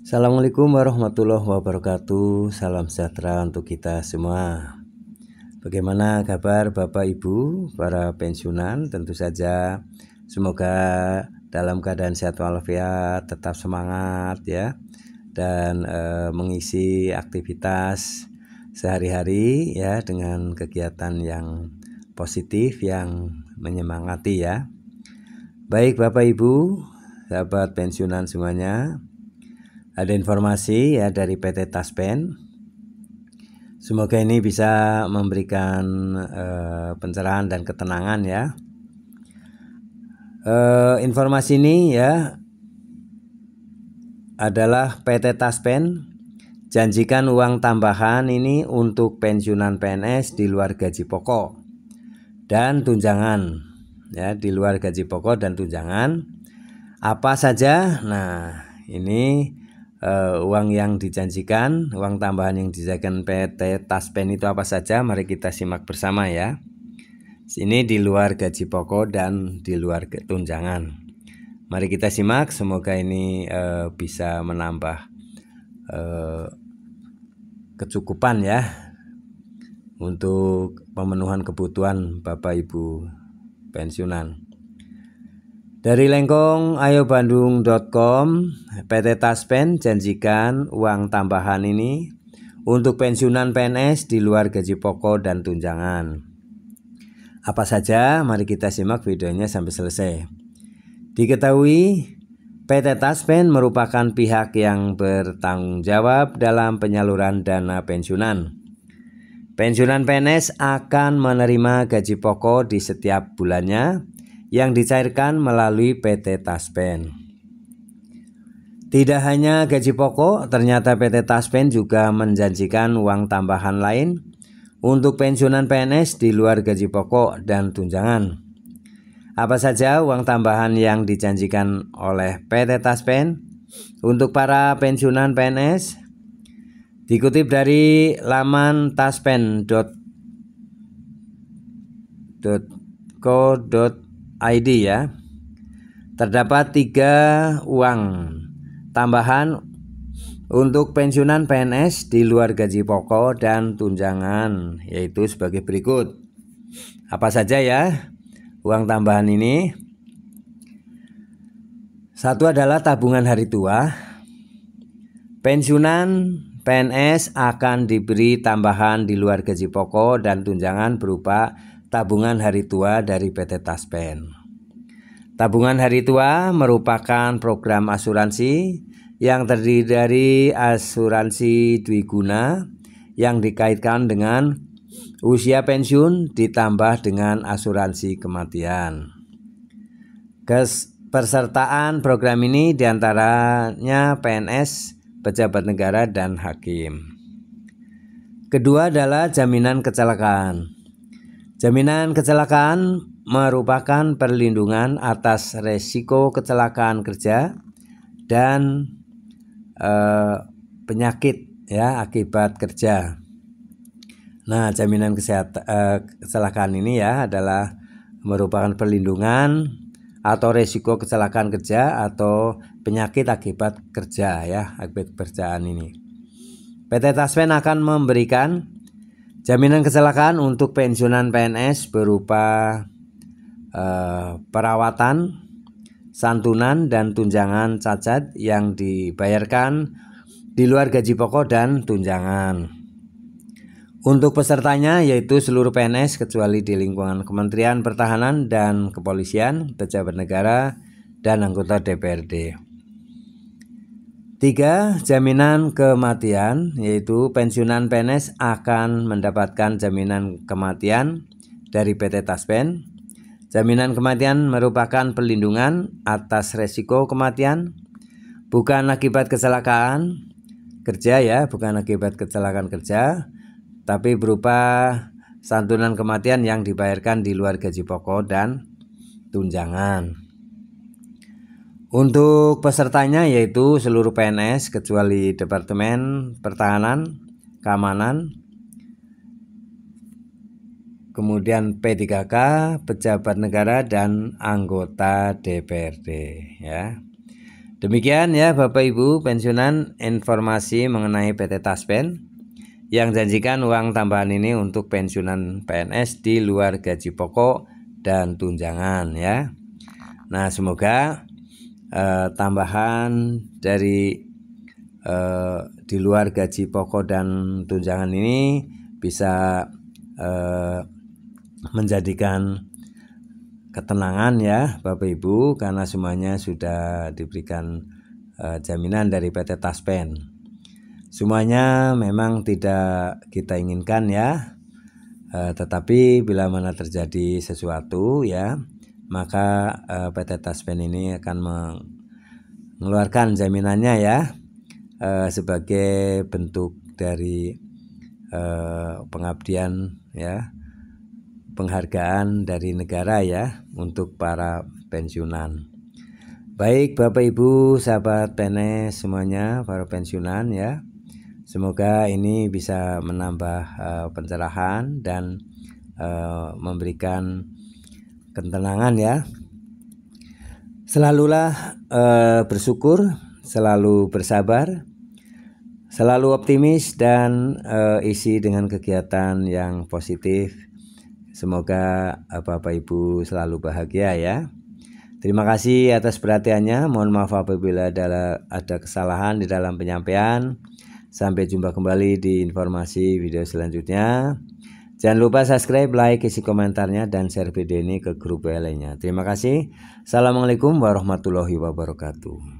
Assalamualaikum warahmatullahi wabarakatuh. Salam sejahtera untuk kita semua. Bagaimana kabar Bapak Ibu, para pensiunan? Tentu saja semoga dalam keadaan sehat walafiat, tetap semangat ya dan e, mengisi aktivitas sehari-hari ya dengan kegiatan yang positif yang menyemangati ya. Baik Bapak Ibu, sahabat pensiunan semuanya, ada informasi ya dari PT Taspen. Semoga ini bisa memberikan uh, pencerahan dan ketenangan ya. Uh, informasi ini ya adalah PT Taspen janjikan uang tambahan ini untuk pensiunan PNS di luar gaji pokok dan tunjangan ya di luar gaji pokok dan tunjangan apa saja nah ini uh, uang yang dijanjikan, uang tambahan yang dijanjikan PT Taspen itu apa saja? Mari kita simak bersama ya. Ini di luar gaji pokok dan di luar tunjangan. Mari kita simak, semoga ini uh, bisa menambah uh, kecukupan ya untuk pemenuhan kebutuhan Bapak Ibu pensiunan. Dari lengkong ayobandung.com, PT Taspen janjikan uang tambahan ini untuk pensiunan PNS di luar gaji pokok dan tunjangan. Apa saja? Mari kita simak videonya sampai selesai. Diketahui, PT Taspen merupakan pihak yang bertanggung jawab dalam penyaluran dana pensiunan. Pensiunan PNS akan menerima gaji pokok di setiap bulannya yang dicairkan melalui PT Taspen. Tidak hanya gaji pokok, ternyata PT Taspen juga menjanjikan uang tambahan lain untuk pensiunan PNS di luar gaji pokok dan tunjangan. Apa saja uang tambahan yang dijanjikan oleh PT Taspen untuk para pensiunan PNS? Dikutip dari laman taspen.co.id ID ya. Terdapat tiga uang tambahan untuk pensiunan PNS di luar gaji pokok dan tunjangan yaitu sebagai berikut. Apa saja ya uang tambahan ini? Satu adalah tabungan hari tua. Pensiunan PNS akan diberi tambahan di luar gaji pokok dan tunjangan berupa tabungan hari tua dari PT Taspen. Tabungan hari tua merupakan program asuransi yang terdiri dari asuransi dwi guna yang dikaitkan dengan usia pensiun ditambah dengan asuransi kematian. Kes Persertaan program ini diantaranya PNS, pejabat negara, dan hakim. Kedua adalah jaminan kecelakaan. Jaminan kecelakaan merupakan perlindungan atas resiko kecelakaan kerja dan e, penyakit ya akibat kerja. Nah, jaminan kesehatan e, eh, kecelakaan ini ya adalah merupakan perlindungan atau resiko kecelakaan kerja atau penyakit akibat kerja ya akibat kerjaan ini. PT Taspen akan memberikan Jaminan kecelakaan untuk pensiunan PNS berupa eh, perawatan, santunan, dan tunjangan cacat yang dibayarkan di luar gaji pokok dan tunjangan. Untuk pesertanya yaitu seluruh PNS kecuali di lingkungan Kementerian Pertahanan dan Kepolisian, pejabat negara, dan anggota DPRD. Tiga, jaminan kematian, yaitu pensiunan PNS akan mendapatkan jaminan kematian dari PT Taspen. Jaminan kematian merupakan perlindungan atas resiko kematian, bukan akibat kecelakaan kerja ya, bukan akibat kecelakaan kerja, tapi berupa santunan kematian yang dibayarkan di luar gaji pokok dan tunjangan. Untuk pesertanya yaitu seluruh PNS kecuali Departemen Pertahanan, Keamanan, kemudian P3K, pejabat negara dan anggota DPRD ya. Demikian ya Bapak Ibu pensiunan informasi mengenai PT Taspen yang janjikan uang tambahan ini untuk pensiunan PNS di luar gaji pokok dan tunjangan ya. Nah, semoga uh, tambahan dari uh, di luar gaji pokok dan tunjangan ini bisa uh, menjadikan ketenangan ya Bapak Ibu karena semuanya sudah diberikan uh, jaminan dari PT Taspen. Semuanya memang tidak kita inginkan ya. uh, tetapi bila mana terjadi sesuatu ya maka uh, eh, PT Taspen ini akan mengeluarkan jaminannya ya uh, sebagai bentuk dari uh, pengabdian ya penghargaan dari negara ya untuk para pensiunan. Baik Bapak Ibu, sahabat PNS e semuanya, para pensiunan ya. Semoga ini bisa menambah uh, pencerahan dan uh, memberikan ketenangan ya. Selalulah eh, bersyukur, selalu bersabar, selalu optimis dan eh, isi dengan kegiatan yang positif. Semoga Bapak Ibu selalu bahagia ya. Terima kasih atas perhatiannya. Mohon maaf apabila ada, ada kesalahan di dalam penyampaian. Sampai jumpa kembali di informasi video selanjutnya. Jangan lupa subscribe, like, isi komentarnya, dan share video ini ke grup WL-nya. Terima kasih. Assalamualaikum warahmatullahi wabarakatuh.